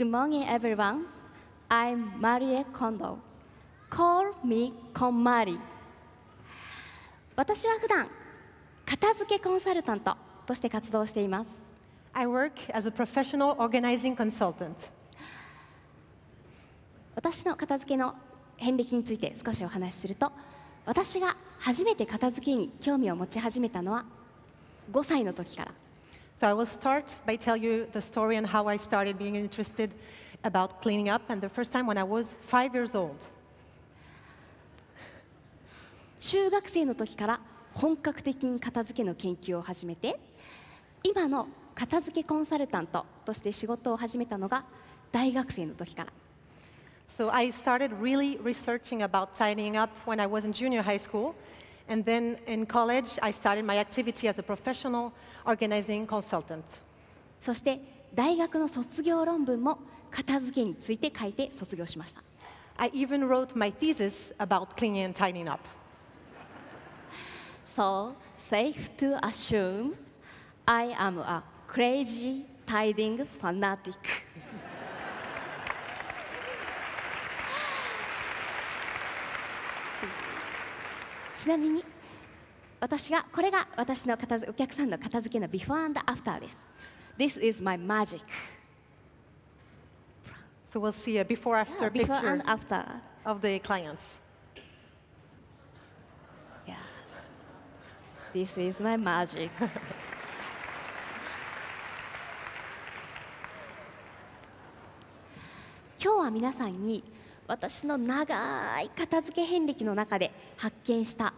Good morning, everyone. I'm Marie Kondo. Call me KonMari. 私は普段片付けコンサルタントとして活動しています。I work as a professional organizing consultant. 私の片付けの遍歴について少しお話しすると、私が初めて片付けに興味を持ち始めたのは5歳の時から。So I will start by telling you the story and how I started being interested about cleaning up, and the first time when I was five years old. 中学生の時から本格的に片付けの研究を始めて今の片付けコンサルタントとして仕事を始めたのが大学生の時から。So I started really researching about tidying up when I was in junior high school. And then in college, I started my activity as a professional organizing consultant. そして大学の卒業論文も片付けについて書いて卒業しました。I even wrote my thesis about cleaning and tidying up. So, safe to assume I am a crazy tidying fanatic. ちなみに私がこれが私の片お客さんの片付けのビフォーアンドアフターです This is my magic So we'll see a before after yeah, before picture and after. of the clients. Yes. This is my magic. 今日は皆さんに私の長い片付け遍歴の中で発見した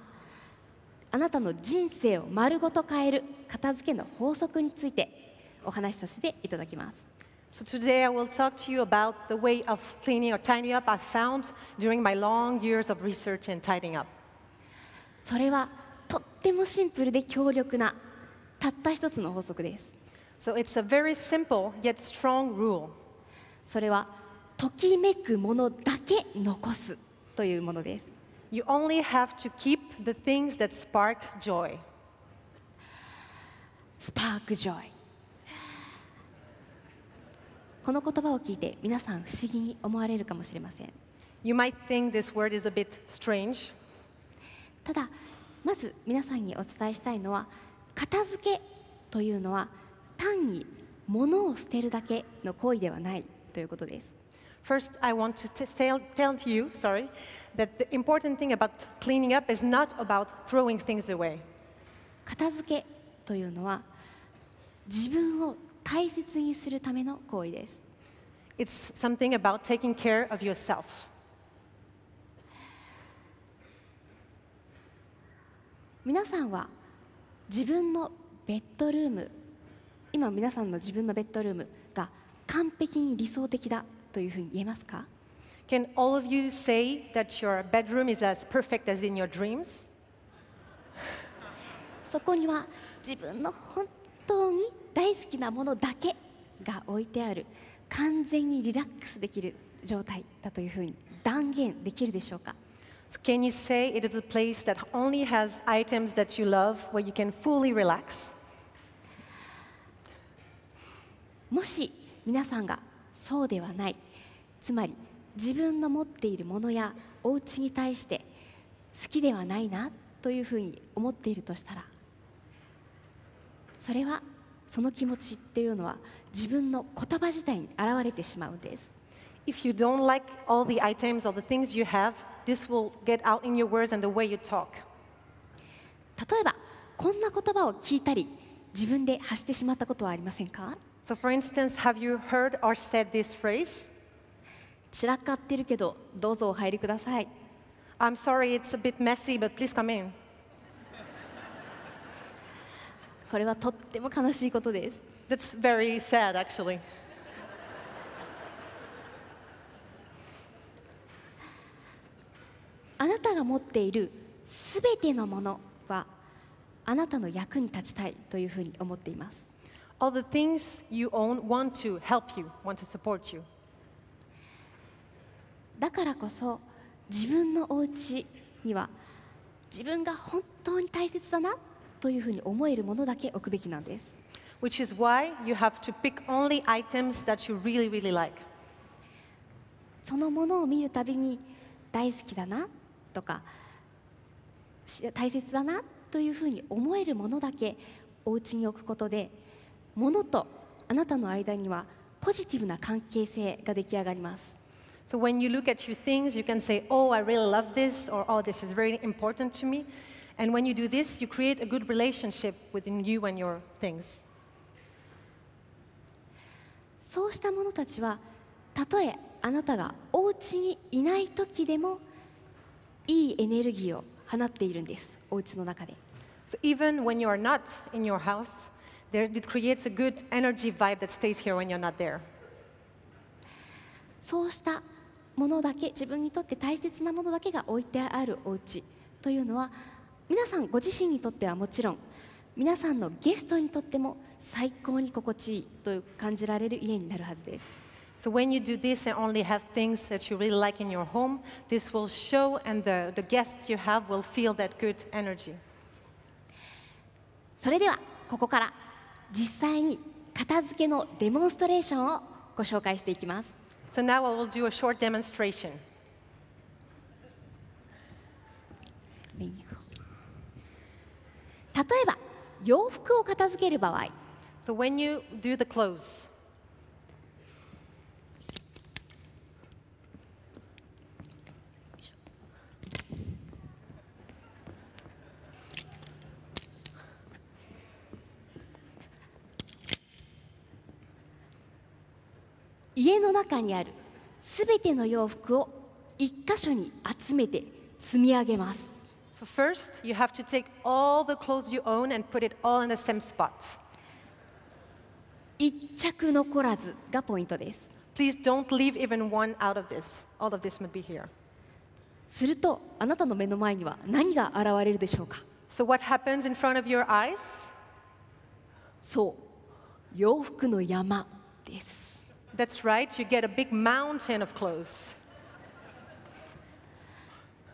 あなたの人生を丸ごと変える片付けの法則についてお話しさせていただきます。So today I will talk to you about the way of cleaning or tidying up I found during my long years of research and tidying up. それはとってもシンプルで強力なたった一つの法則です。So it's a very simple yet strong rule. それはときめくものだけ残すというものです。You only have to keep the things that spark joy. Spark joy. この言葉を聞いて皆さん不思議に思われるかもしれません You might think this word is a bit strange. ただまず皆さんにお伝えしたいのは片付けというのは単に物を捨てるだけの行為ではないということです First, I want to tell, tell you, sorry, that the important thing about cleaning up is not about throwing things away. 片付けというのは自分を大切にするための行為です。It's something about taking care of yourself. 皆さんは自分のベッドルーム今皆さんの自分のベッドルームが完璧に理想的だというふうに言えますか Can all of you say that your bedroom is as perfect as in your dreams? そこには自分の本当に大好きなものだけが置いてある完全にリラックスできる状態だというふうに断言できるでしょうか Can you say it is a place that only has items that you love where you can fully relax? もし皆さんがそうではないつまり自分の持っているものやお家に対して好きではないなというふうに思っているとしたらそれはその気持ちっていうのは自分の言葉自体に現れてしまうんです。If you don't like all the items or the things you have, this will get out in your words and the way you talk. 例えばこんな言葉を聞いたり自分で発してしまったことはありませんか So for instance, have you heard or said this phrase? 散らかってるけど、どうぞお入りください。I'm sorry, it's a bit messy, but please come in. これはとっても悲しいことです。That's very sad, actually. あなたが持っているすべてのものはあなたの役に立ちたいというふうに思っています。all the things you own want to help you, want to support you. だからこそ自分のお家には自分が本当に大切だなというふうに思えるものだけ置くべきなんです。Which is why you have to pick only items that you really, really like. そのものを見るたびに大好きだなとか大切だなというふうに思えるものだけお家に置くことでものとあなたの間にはポジティブな関係性が出来上がります。So when you look at your things, you can say, Oh, I really love this, or Oh, this is very important to me. And when you do this, you create a good relationship within you and your things. そうした者たちは、たとえあなたがお家にいない時でも、いいエネルギーを放っているんです、お家の中で。So even when you are not in your house, There, it creates a good energy vibe that stays here when you're not there. そうしたものだけ自分にとって大切なものだけが置いてあるお家というのは皆さんご自身にとってはもちろん皆さんのゲストにとっても最高に心地いいと感じられる家になるはずです。So when you do this and only have things that you really like in your home, this will show and the, the guests you have will feel that good energy. それではここから実際に片付けのデモンストレーションをご紹介していきます。So now I will do a short demonstration. 例えば洋服を片付ける場合。So when you do the clothes. 家の中にあるすべての洋服を一箇所に集めて積み上げます。So first, you have to take all the clothes you own and put it all in the same spot. 一着残らずがポイントです。Please don't leave even one out of this. All of this must be here. するとあなたの目の前には何が現れるでしょうか So what happens in front of your eyes? そう、洋服の山です。That's right, you get a big mountain of clothes.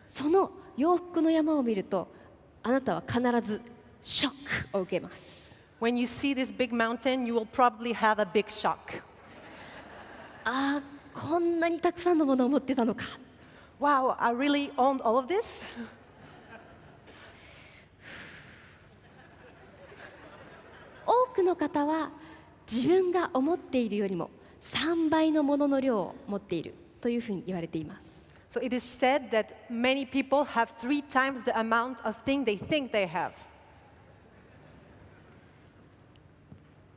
その洋服の山を見ると、あなたは必ずショックを受けます。When you see this big mountain, you will probably have a big shock. ああ、こんなにたくさんのものを持ってたのか。Wow, I really owned all of this? 多くの方は自分が思っているよりも3倍のものの量を持っているというふうに言われています。So it is said that many people have three times the amount of thing they think they have.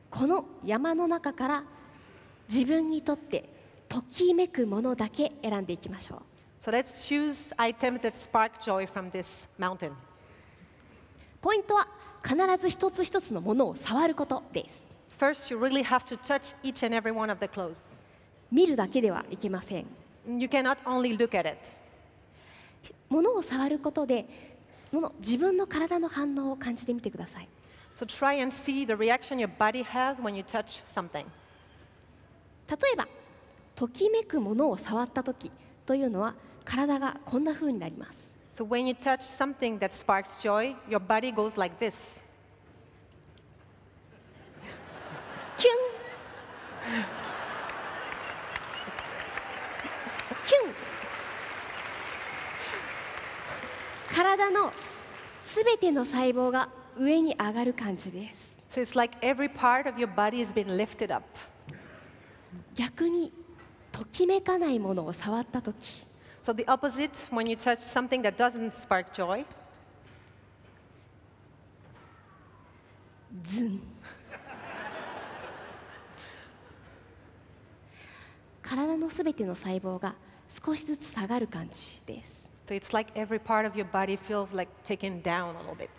この山の中から自分にとってときめくものだけ選んでいきましょう。So let's choose items that spark joy from this mountain. ポイントは必ず一つ一つのものを触ることです。First, you really have to touch each and every one of the clothes. 見るだけではいけません You cannot only look at it. 物を触ることで物自分の体の反応を感じてみてください So try and see the reaction your body has when you touch something. 例えばときめくものを触った時というのは体がこんな風になります So when you touch something that sparks joy, your body goes like this. 体のすべての細胞が上に上がる感じです。So it's like every part of your body has been lifted up. 逆にときめかないものを触ったとき。So the opposite, when you touch something that doesn't spark joy. ズン。体のすべての細胞が少しずつ下がる感じです。It's like every part of your body feels like taken down a little bit.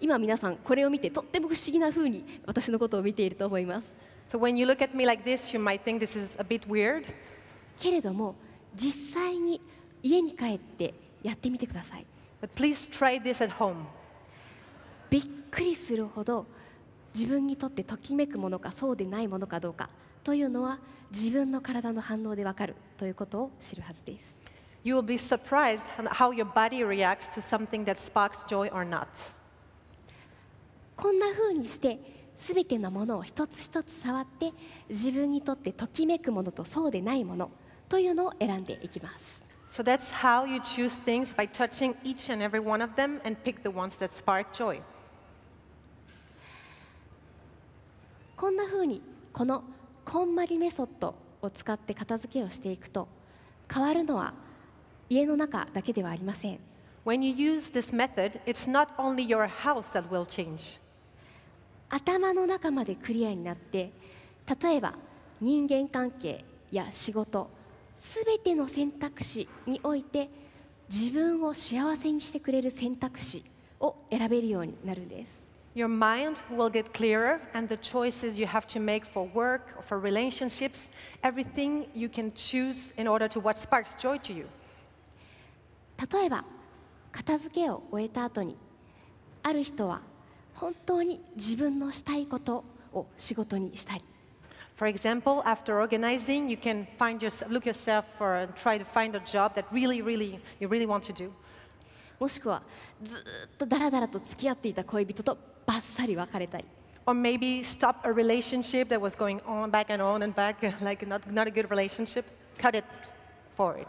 今皆さんこれを見てとっても不思議なふうに私のことを見ていると思います。けれども実際に家に帰ってやってみてください。びっくりするほど自分にとってときめくものかそうでないものかどうかというのは自分の体の反応でわかるということを知るはずです。you will be surprised how your body reacts to something that sparks joy or not. こんな風にしてすべてのものを一つ一つ触って自分にとってときめくものとそうでないものというのを選んでいきます。So that's how you choose things by touching each and every one of them and pick the ones that spark joy. こんな風にこのこんまりメソッドを使って片付けをしていくと変わるのは家の中だけではありません。When you use this method, it's not only your house that will change. 頭の中までクリアになって例えば人間関係や仕事すべての選択肢において自分を幸せにしてくれる選択肢を選べるようになるんです。Your mind will get clearer, and the choices you have to make for work, for relationships, everything you can choose in order to what sparks joy to you. 例えば片付けを終えた後にある人は本当に自分のしたいことを仕事にしたり For example, after organizing, you can find yourself, look yourself for and try to find a job that really, really, you really want to do. もしくはずっとだらだらと付き合っていた恋人とばっさり別れたり。Or maybe stop a relationship that was going on back and on and back, like not, not a good relationship. Cut it for it.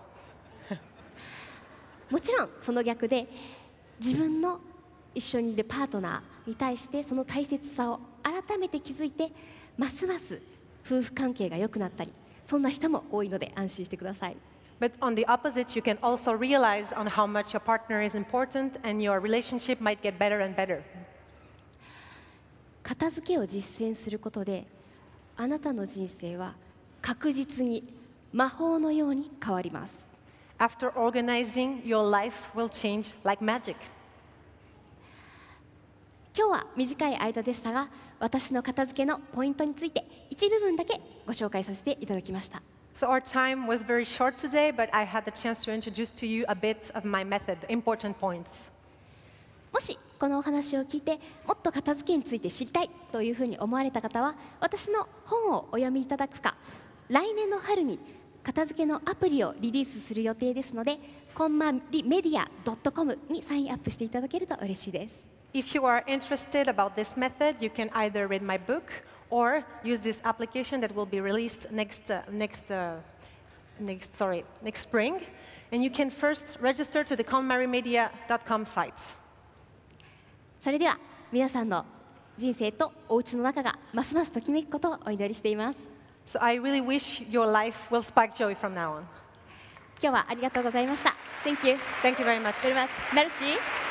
もちろんその逆で自分の一緒にいるパートナーに対してその大切さを改めて気づいてますます夫婦関係が良くなったりそんな人も多いので安心してください。But on the opposite, you can also realize on how much your partner is important and your relationship might get better and better. 片付けを実践することであなたの人生は確実に魔法のように変わります。After organizing, your life will change like magic. 今日は短い間でしたが私の片付けのポイントについて一部分だけご紹介させていただきました。So our time was very short today, but I had the chance to introduce to you a bit of my method, important points. もしこのお話を聞いてもっと片付けについて知りたいというふうに思われた方は私の本をお読みいただくか来年の春に片付けのアプリをリリースする予定ですので、コンマリメディア .com にサインアップしていただけると嬉しいです。If you are interested about this method, you can either read my book or use this application that will be released next, uh, next, uh, next, sorry, next spring. And you can first register to the conmarimedia.com site. それでは皆さんの人生とお家の中がますますときめくことをお祈りしています。So I really wish your life will spark joy from now on. 今日はありがとうございました。Thank you. Thank you very much. Very much. Merci.